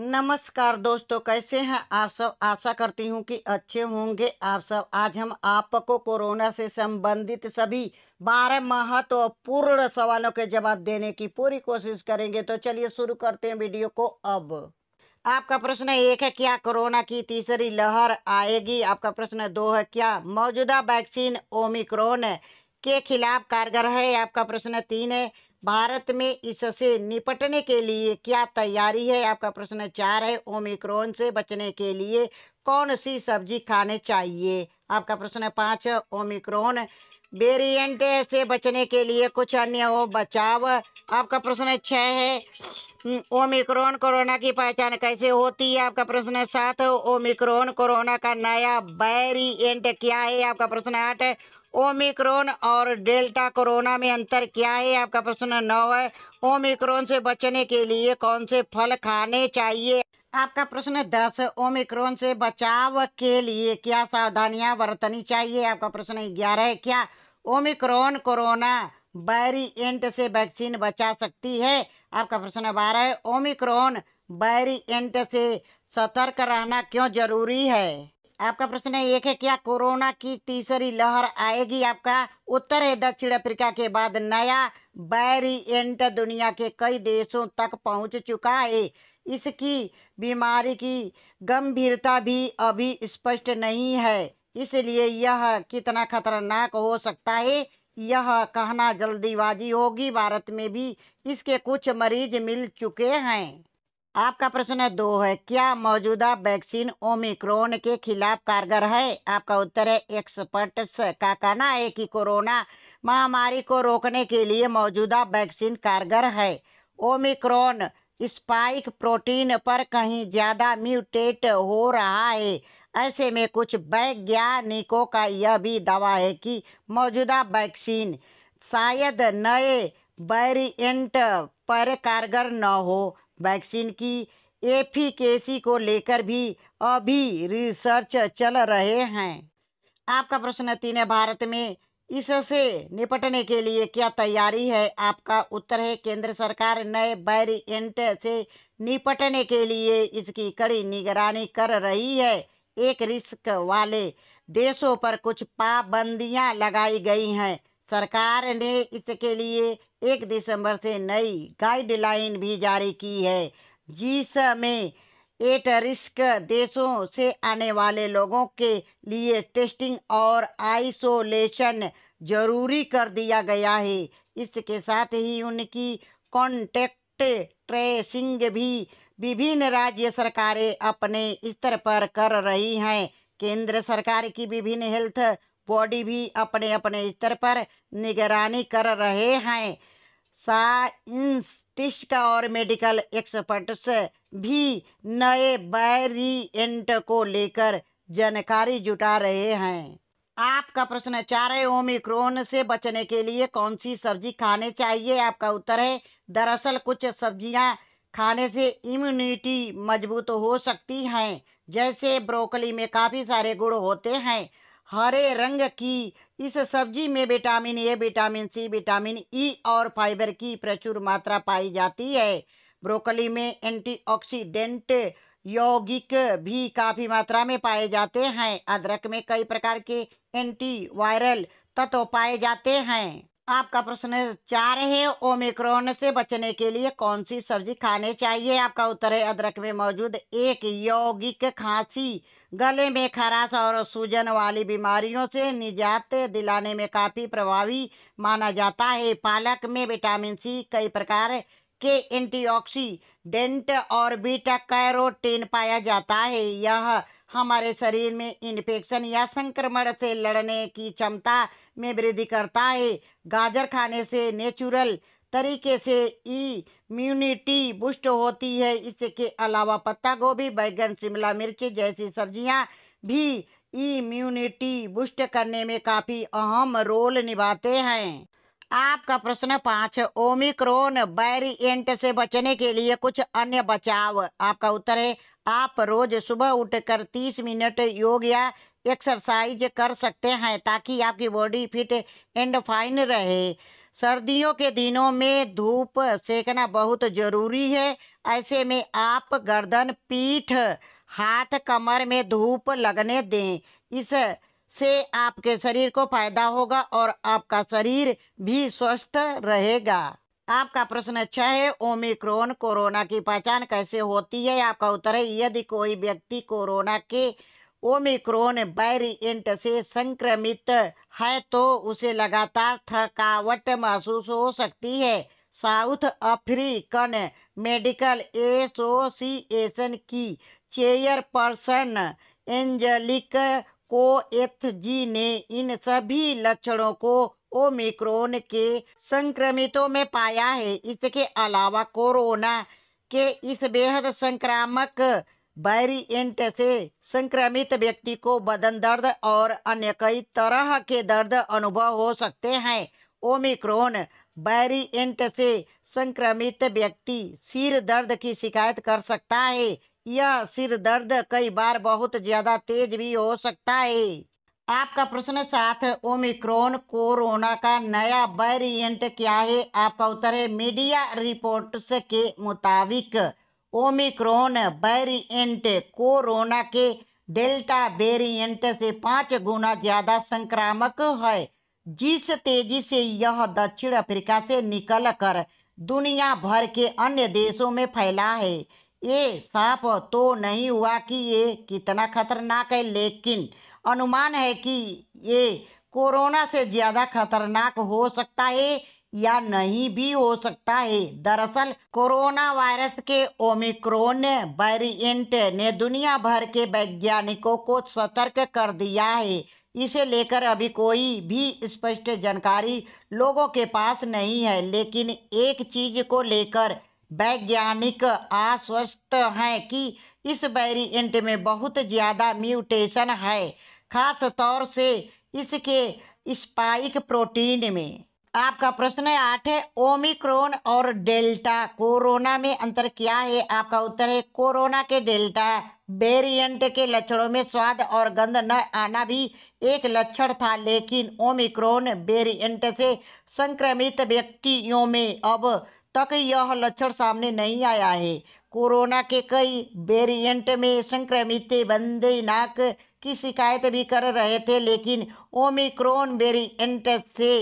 नमस्कार दोस्तों कैसे हैं आप सब आशा करती हूं कि अच्छे होंगे आप सब आज हम आपको कोरोना से संबंधित सभी बारह महत्वपूर्ण सवालों के जवाब देने की पूरी कोशिश करेंगे तो चलिए शुरू करते हैं वीडियो को अब आपका प्रश्न एक है क्या कोरोना की तीसरी लहर आएगी आपका प्रश्न दो है क्या मौजूदा वैक्सीन ओमिक्रोन के खिलाफ कारगर है आपका प्रश्न तीन है भारत में इससे निपटने के लिए क्या तैयारी है आपका प्रश्न चार है ओमिक्रॉन से बचने के लिए कौन सी सब्जी खाने चाहिए आपका प्रश्न पाँच है ओमिक्रॉन वेरिएंट से बचने के लिए कुछ अन्य हो बचाव आपका प्रश्न छः है हम्म, ओमिक्रॉन कोरोना की पहचान कैसे होती है आपका प्रश्न सात ओमिक्रॉन कोरोना का नया वेरिएंट क्या है आपका प्रश्न आठ ओमिक्रोन और डेल्टा कोरोना में अंतर क्या है आपका प्रश्न नौ है ओमिक्रोन से बचने के लिए कौन से फल खाने चाहिए आपका प्रश्न दस ओमिक्रोन से बचाव के लिए क्या सावधानियां बरतनी चाहिए आपका प्रश्न ग्यारह है क्या ओमिक्रोन कोरोना बैरिएंट से वैक्सीन बचा सकती है आपका प्रश्न बारह है ओमिक्रोन बैरिएंट से सतर्क रहना क्यों जरूरी है आपका प्रश्न एक है क्या कोरोना की तीसरी लहर आएगी आपका उत्तर है दक्षिण अफ्रीका के बाद नया वेरिएंट दुनिया के कई देशों तक पहुंच चुका है इसकी बीमारी की गंभीरता भी अभी स्पष्ट नहीं है इसलिए यह कितना खतरनाक हो सकता है यह कहना जल्दीबाजी होगी भारत में भी इसके कुछ मरीज मिल चुके हैं आपका प्रश्न दो है क्या मौजूदा वैक्सीन ओमिक्रोन के खिलाफ कारगर है आपका उत्तर है एक्सपर्ट्स का कहना है कि कोरोना महामारी को रोकने के लिए मौजूदा वैक्सीन कारगर है ओमिक्रोन स्पाइक प्रोटीन पर कहीं ज़्यादा म्यूटेट हो रहा है ऐसे में कुछ वैज्ञानिकों का यह भी दावा है कि मौजूदा वैक्सीन शायद नए वेरिएंट पर कारगर न हो वैक्सीन की एफिकेसी को लेकर भी अभी रिसर्च चल रहे हैं आपका प्रश्न तीन है भारत में इससे निपटने के लिए क्या तैयारी है आपका उत्तर है केंद्र सरकार नए वेरिएंट से निपटने के लिए इसकी कड़ी निगरानी कर रही है एक रिस्क वाले देशों पर कुछ पाबंदियां लगाई गई हैं सरकार ने इसके लिए एक दिसंबर से नई गाइडलाइन भी जारी की है जिसमें एट रिस्क देशों से आने वाले लोगों के लिए टेस्टिंग और आइसोलेशन जरूरी कर दिया गया है इसके साथ ही उनकी कॉन्टेक्ट ट्रेसिंग भी विभिन्न राज्य सरकारें अपने स्तर पर कर रही हैं केंद्र सरकार की विभिन्न हेल्थ बॉडी भी अपने अपने स्तर पर निगरानी कर रहे हैं साइंटिस्ट और मेडिकल एक्सपर्ट्स भी नए वेरिएंट को लेकर जानकारी जुटा रहे हैं आपका प्रश्न चार है ओमिक्रोन से बचने के लिए कौन सी सब्जी खाने चाहिए आपका उत्तर है दरअसल कुछ सब्जियां खाने से इम्यूनिटी मजबूत हो सकती हैं जैसे ब्रोकली में काफ़ी सारे गुड़ होते हैं हरे रंग की इस सब्जी में vitamin A vitamin C vitamin E और फाइबर की प्रचुर मात्रा पाई जाती है ब्रोकली में एंटीऑक्सीडेंट यौगिक भी काफ़ी मात्रा में पाए जाते हैं अदरक में कई प्रकार के एंटीवायरल तत्व पाए जाते हैं आपका प्रश्न चार है ओमिक्रोन से बचने के लिए कौन सी सब्जी खाने चाहिए आपका उत्तर है अदरक में मौजूद एक यौगिक खांसी गले में खराश और सूजन वाली बीमारियों से निजात दिलाने में काफ़ी प्रभावी माना जाता है पालक में विटामिन सी कई प्रकार के एंटीऑक्सीडेंट और बीटा कैरोटीन पाया जाता है यह हमारे शरीर में इन्फेक्शन या संक्रमण से लड़ने की क्षमता में वृद्धि करता है गाजर खाने से नेचुरल तरीके से इम्यूनिटी बुस्ट होती है इसके अलावा पत्ता गोभी बैगन शिमला मिर्च जैसी सब्जियां भी इम्यूनिटी बुस्ट करने में काफ़ी अहम रोल निभाते हैं आपका प्रश्न पाँच ओमिक्रोन वेरिएंट से बचने के लिए कुछ अन्य बचाव आपका उत्तर है आप रोज सुबह उठकर 30 मिनट योग या एक्सरसाइज कर सकते हैं ताकि आपकी बॉडी फिट एंड फाइन रहे सर्दियों के दिनों में धूप सेकना बहुत ज़रूरी है ऐसे में आप गर्दन पीठ हाथ कमर में धूप लगने दें इस से आपके शरीर को फायदा होगा और आपका शरीर भी स्वस्थ रहेगा आपका प्रश्न अच्छा है ओमिक्रोन कोरोना की पहचान कैसे होती है आपका उत्तर है यदि कोई व्यक्ति कोरोना के ओमिक्रोन वेरिएंट से संक्रमित है तो उसे लगातार थकावट महसूस हो सकती है साउथ अफ्रीकन मेडिकल एसोसिएशन की चेयरपर्सन एंजलिक कोएथजी ने इन सभी लक्षणों को ओमिक्रोन के संक्रमितों में पाया है इसके अलावा कोरोना के इस बेहद संक्रामक वेरिएंट से संक्रमित व्यक्ति को बदन दर्द और अन्य कई तरह के दर्द अनुभव हो सकते हैं ओमिक्रोन वेरिएंट से संक्रमित व्यक्ति सिर दर्द की शिकायत कर सकता है यह सिर दर्द कई बार बहुत ज़्यादा तेज भी हो सकता है आपका प्रश्न साथ ओमिक्रोन कोरोना का नया वेरिएंट क्या है आपका उत्तर है मीडिया रिपोर्ट्स के मुताबिक ओमिक्रोन वेरिएंट कोरोना के डेल्टा वेरिएंट से पाँच गुना ज़्यादा संक्रामक है जिस तेजी से यह दक्षिण अफ्रीका से निकलकर दुनिया भर के अन्य देशों में फैला है ये साफ तो नहीं हुआ कि ये कितना खतरनाक है लेकिन अनुमान है कि ये कोरोना से ज़्यादा खतरनाक हो सकता है या नहीं भी हो सकता है दरअसल कोरोना वायरस के ओमिक्रोन वेरिएंट ने दुनिया भर के वैज्ञानिकों को सतर्क कर दिया है इसे लेकर अभी कोई भी स्पष्ट जानकारी लोगों के पास नहीं है लेकिन एक चीज को लेकर वैज्ञानिक आश्वस्त हैं कि इस वेरिएंट में बहुत ज़्यादा म्यूटेशन है खास तौर से इसके स्पाइक प्रोटीन में आपका प्रश्न है आठ है ओमिक्रोन और डेल्टा कोरोना में अंतर क्या है आपका उत्तर है कोरोना के डेल्टा वेरिएंट के लक्षणों में स्वाद और गंध न आना भी एक लक्षण था लेकिन ओमिक्रोन वेरिएंट से संक्रमित व्यक्तियों में अब तक यह लक्षण सामने नहीं आया है कोरोना के कई वेरिएंट में संक्रमित बंदे नाक की शिकायत भी कर रहे थे लेकिन ओमिक्रॉन वेरिएंट से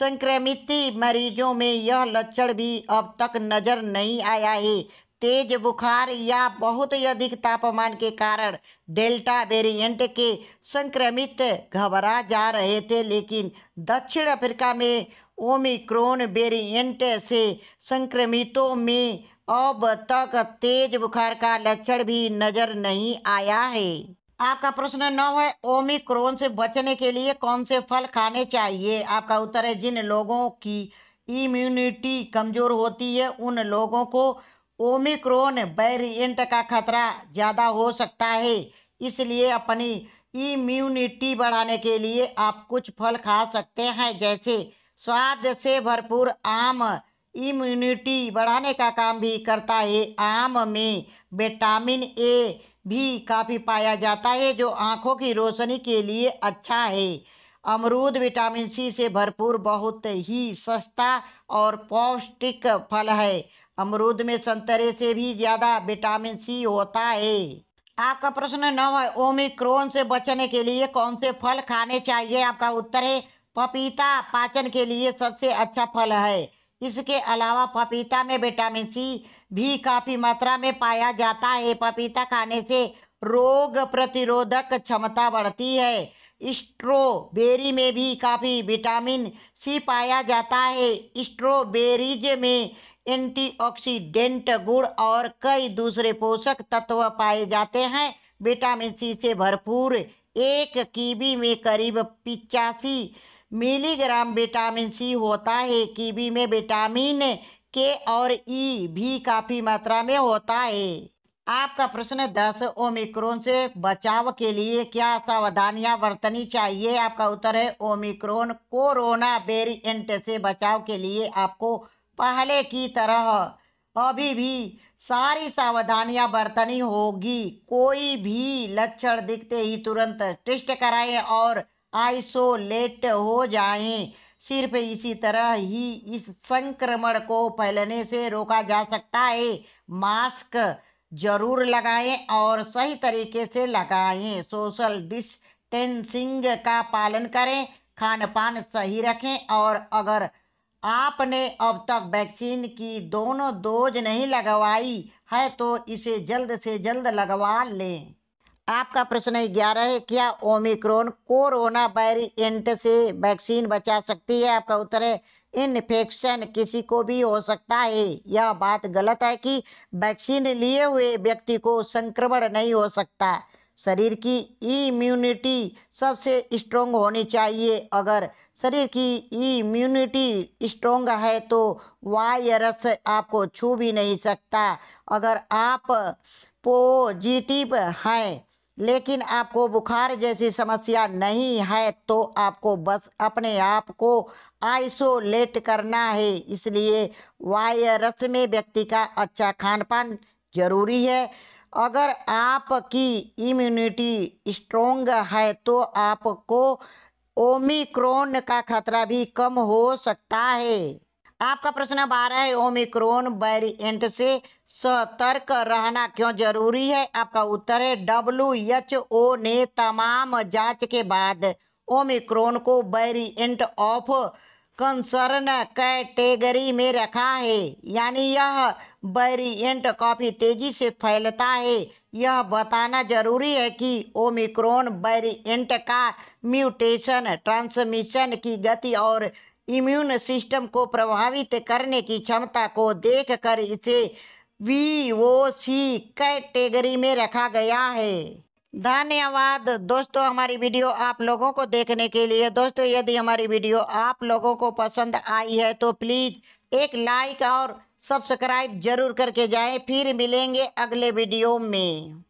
संक्रमित मरीजों में यह लक्षण भी अब तक नज़र नहीं आया है तेज बुखार या बहुत अधिक तापमान के कारण डेल्टा वेरिएंट के संक्रमित घबरा जा रहे थे लेकिन दक्षिण अफ्रीका में ओमिक्रोन वेरिएंट से संक्रमितों में अब तक तेज बुखार का लक्षण भी नजर नहीं आया है आपका प्रश्न नौ है ओमिक्रोन से बचने के लिए कौन से फल खाने चाहिए आपका उत्तर है जिन लोगों की इम्यूनिटी कमज़ोर होती है उन लोगों को ओमिक्रोन वेरिएंट का खतरा ज़्यादा हो सकता है इसलिए अपनी इम्यूनिटी बढ़ाने के लिए आप कुछ फल खा सकते हैं जैसे स्वाद से भरपूर आम इम्यूनिटी बढ़ाने का काम भी करता है आम में विटामिन ए भी काफ़ी पाया जाता है जो आँखों की रोशनी के लिए अच्छा है अमरूद विटामिन सी से भरपूर बहुत ही सस्ता और पौष्टिक फल है अमरूद में संतरे से भी ज़्यादा विटामिन सी होता है आपका प्रश्न नौ है ओमिक्रोन से बचने के लिए कौन से फल खाने चाहिए आपका उत्तर है पपीता पाचन के लिए सबसे अच्छा फल है इसके अलावा पपीता में विटामिन सी भी काफ़ी मात्रा में पाया जाता है पपीता खाने से रोग प्रतिरोधक क्षमता बढ़ती है स्ट्रॉबेरी में भी काफ़ी विटामिन सी पाया जाता है स्ट्रॉबेरीज में एंटीऑक्सीडेंट गुण और कई दूसरे पोषक तत्व पाए जाते हैं विटामिन सी से भरपूर एक कीवी में करीब पिचासी मिलीग्राम विटामिन सी होता है कीवी में विटामिन के और ई भी काफ़ी मात्रा में होता है आपका प्रश्न दस ओमिक्रोन से बचाव के लिए क्या सावधानियां बरतनी चाहिए आपका उत्तर है ओमिक्रोन कोरोना वेरिएंट से बचाव के लिए आपको पहले की तरह अभी भी सारी सावधानियां बरतनी होगी कोई भी लक्षण दिखते ही तुरंत टेस्ट कराएं और आइसोलेट हो जाएं सिर्फ इसी तरह ही इस संक्रमण को फैलने से रोका जा सकता है मास्क जरूर लगाएं और सही तरीके से लगाएं सोशल डिस्टेंसिंग का पालन करें खान पान सही रखें और अगर आपने अब तक वैक्सीन की दोनों डोज नहीं लगवाई है तो इसे जल्द से जल्द लगवा लें आपका प्रश्न है ग्यारह है क्या ओमिक्रोन कोरोना वेरिएंट से वैक्सीन बचा सकती है आपका उत्तर है इन्फेक्शन किसी को भी हो सकता है यह बात गलत है कि वैक्सीन लिए हुए व्यक्ति को संक्रमण नहीं हो सकता शरीर की इम्यूनिटी सबसे स्ट्रोंग होनी चाहिए अगर शरीर की इम्यूनिटी स्ट्रोंग है तो वायरस आपको छू भी नहीं सकता अगर आप पॉजिटिव हैं लेकिन आपको बुखार जैसी समस्या नहीं है तो आपको बस अपने आप को आइसोलेट करना है इसलिए वायरस में व्यक्ति का अच्छा खान पान जरूरी है अगर आपकी इम्यूनिटी स्ट्रोंग है तो आपको ओमिक्रोन का खतरा भी कम हो सकता है आपका प्रश्न बारह है ओमिक्रोन वेरिएंट से सतर्क रहना क्यों जरूरी है आपका उत्तर है डब्ल्यू एच ओ ने तमाम जांच के बाद ओमिक्रोन को वेरिएंट ऑफ कंसर्न कैटेगरी में रखा है यानी यह वेरिएंट काफ़ी तेज़ी से फैलता है यह बताना जरूरी है कि ओमिक्रोन वेरिएंट का म्यूटेशन ट्रांसमिशन की गति और इम्यून सिस्टम को प्रभावित करने की क्षमता को देखकर इसे वी ओ सी कैटेगरी में रखा गया है धन्यवाद दोस्तों हमारी वीडियो आप लोगों को देखने के लिए दोस्तों यदि हमारी वीडियो आप लोगों को पसंद आई है तो प्लीज़ एक लाइक और सब्सक्राइब जरूर करके जाएं फिर मिलेंगे अगले वीडियो में